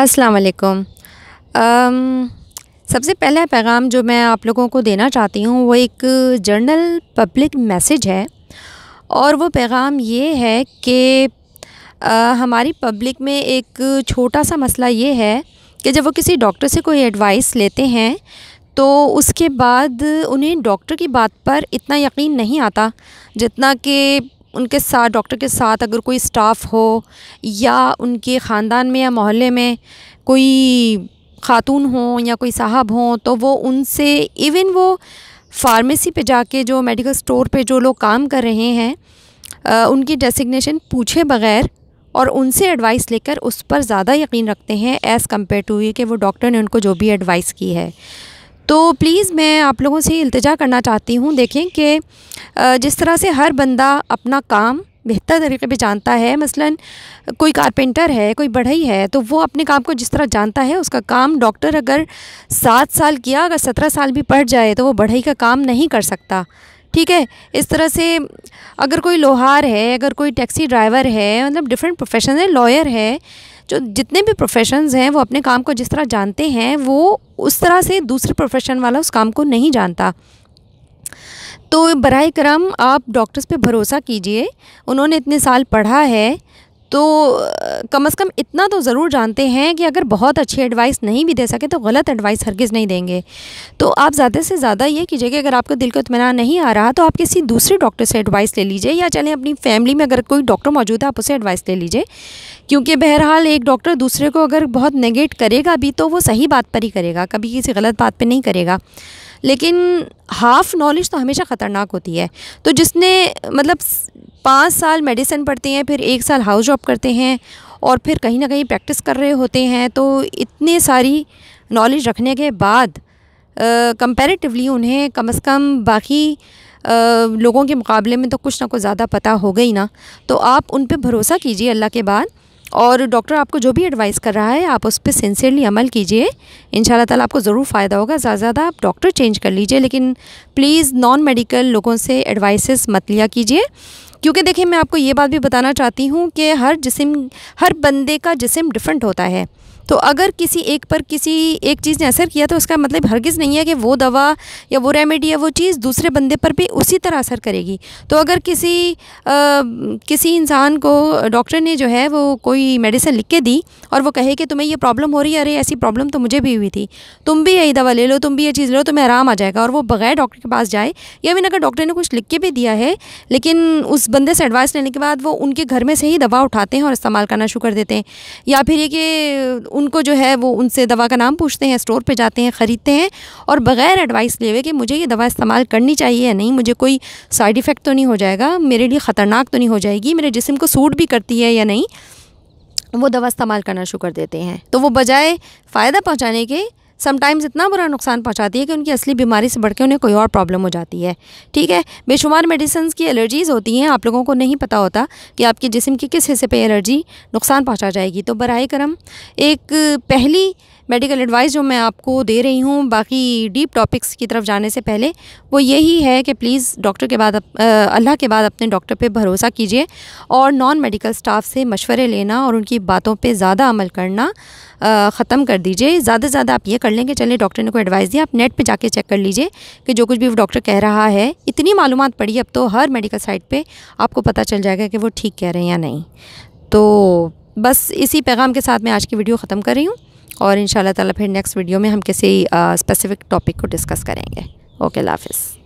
अस्सलाम वालेकुम सबसे पहला पैगाम जो मैं आप लोगों को देना चाहती हूँ वो एक जर्नल पब्लिक मैसेज है और वो पैगाम ये है कि हमारी पब्लिक में एक छोटा सा मसला ये है कि जब वो किसी डॉक्टर से कोई एडवाइस लेते हैं तो उसके बाद उन्हें डॉक्टर की बात पर इतना यकीन नहीं आता जितना कि उनके साथ डॉक्टर के साथ अगर कोई स्टाफ़ हो या उनके ख़ानदान में या मोहल्ले में कोई ख़ातून हो या कोई साहब हो तो वो उनसे इवन वो फार्मेसी पे जाके जो मेडिकल स्टोर पे जो लोग काम कर रहे हैं आ, उनकी डेसिग्नेशन पूछे बगैर और उनसे एडवाइस लेकर उस पर ज़्यादा यकीन रखते हैं एज़ कम्पेयर टू ये कि वो डॉक्टर ने उनको जो भी एडवाइस की है तो प्लीज़ मैं आप लोगों से इल्तजा करना चाहती हूँ देखें कि जिस तरह से हर बंदा अपना काम बेहतर तरीके पे जानता है मसलन कोई कारपेंटर है कोई बढ़ई है तो वो अपने काम को जिस तरह जानता है उसका काम डॉक्टर अगर सात साल किया अगर सत्रह साल भी पढ़ जाए तो वो बढ़ई का काम नहीं कर सकता ठीक है इस तरह से अगर कोई लोहार है अगर कोई टैक्सी ड्राइवर है मतलब डिफरेंट प्रोफेशन है लॉयर है जो जितने भी प्रोफेशंस हैं वो अपने काम को जिस तरह जानते हैं वो उस तरह से दूसरे प्रोफेशन वाला उस काम को नहीं जानता तो बर करम आप डॉक्टर्स पे भरोसा कीजिए उन्होंने इतने साल पढ़ा है तो कम अज़ कम इतना तो ज़रूर जानते हैं कि अगर बहुत अच्छी एडवाइस नहीं भी दे सके तो गलत एडवाइस हरगिज़ नहीं देंगे तो आप ज़्यादा से ज़्यादा ये कीजिए कि अगर आपको दिल का इतमान नहीं आ रहा तो आप किसी दूसरे डॉक्टर से एडवाइस ले लीजिए या चलें अपनी फैमिली में अगर कोई डॉक्टर मौजूद है आप उसे एडवाइस ले लीजिए क्योंकि बहरहाल एक डॉक्टर दूसरे को अगर बहुत नेगेट करेगा भी तो वो सही बात पर ही करेगा कभी किसी गलत बात पर नहीं करेगा लेकिन हाफ़ नॉलेज तो हमेशा ख़तरनाक होती है तो जिसने मतलब पाँच साल मेडिसिन पढ़ते हैं फिर एक साल हाउस जॉब करते हैं और फिर कहीं ना कहीं प्रैक्टिस कर रहे होते हैं तो इतने सारी नॉलेज रखने के बाद कंपैरेटिवली उन्हें कम से कम बाकी लोगों के मुकाबले में तो कुछ ना कुछ ज़्यादा पता हो गई ना तो आप उन पर भरोसा कीजिए अल्लाह के बाद और डॉक्टर आपको जो भी एडवाइस कर रहा है आप उस पर सिंसियरली अमल कीजिए इन ताला आपको ज़रूर फ़ायदा होगा ज़्यादा ज़्यादा आप डॉक्टर चेंज कर लीजिए लेकिन प्लीज़ नॉन मेडिकल लोगों से एडवाइसेस मत लिया कीजिए क्योंकि देखिए मैं आपको ये बात भी बताना चाहती हूँ कि हर जिसम हर बंदे का जिसम डिफरेंट होता है तो अगर किसी एक पर किसी एक चीज़ ने असर किया तो उसका मतलब हरगिज़ नहीं है कि वो दवा या वो रेमेडी या वो चीज़ दूसरे बंदे पर भी उसी तरह असर करेगी तो अगर किसी आ, किसी इंसान को डॉक्टर ने जो है वो कोई मेडिसिन लिख के दी और वो कहे कि तुम्हें ये प्रॉब्लम हो रही है अरे ऐसी प्रॉब्लम तो मुझे भी हुई थी तुम भी यही दवा ले लो तुम भी ये चीज़ लो तुम्हें आराम आ जाएगा और वो बगैर डॉक्टर के पास जाए या फिर अगर डॉक्टर ने कुछ लिख के भी दिया है लेकिन उस बंदे से एडवाइस लेने के बाद वो उनके घर में से ही दवा उठाते हैं और इस्तेमाल करना शुरू कर देते हैं या फिर ये कि उनको जो है वो उनसे दवा का नाम पूछते हैं स्टोर पे जाते हैं ख़रीदते हैं और बग़ैर एडवाइस लिए हुए कि मुझे ये दवा इस्तेमाल करनी चाहिए या नहीं मुझे कोई साइड इफ़ेक्ट तो नहीं हो जाएगा मेरे लिए ख़तरनाक तो नहीं हो जाएगी मेरे जिसम को सूट भी करती है या नहीं वो दवा इस्तेमाल करना शुरू कर देते हैं तो वो बजाय फ़ायदा पहुँचाने के समटाइम्स इतना बुरा नुकसान पहुँचाती है कि उनकी असली बीमारी से बढ़ के उन्हें कोई और प्रॉब्लम हो जाती है ठीक है बेशुमार मेडिसिन की एलर्जीज़ होती हैं आप लोगों को नहीं पता होता कि आपके जिसम के किस हिस्से पर एलर्जी नुकसान पहुँचा जाएगी तो बर करम एक पहली मेडिकल एडवाइस जो मैं आपको दे रही हूँ बाकी डीप टॉपिक्स की तरफ जाने से पहले वो यही है कि प्लीज़ डॉक्टर के बाद अल्लाह के बाद अपने डॉक्टर पे भरोसा कीजिए और नॉन मेडिकल स्टाफ से मशवरे लेना और उनकी बातों पे ज़्यादा अमल करना ख़त्म कर दीजिए ज़्यादा से ज़्यादा आप ये कर लें कि चलिए डॉक्टर ने कोई एडवाइस दिया आप नेट पर जाके चेक कर लीजिए कि जो कुछ भी वो डॉक्टर कह रहा है इतनी मालूम पड़ी अब तो हर मेडिकल साइट पर आपको पता चल जाएगा कि वो ठीक कह रहे हैं या नहीं तो बस इसी पैगाम के साथ मैं आज की वीडियो ख़त्म कर रही हूँ और इन ताला फिर नेक्स्ट वीडियो में हम किसी स्पेसिफ़िक टॉपिक को डिस्कस करेंगे ओके लाफिज़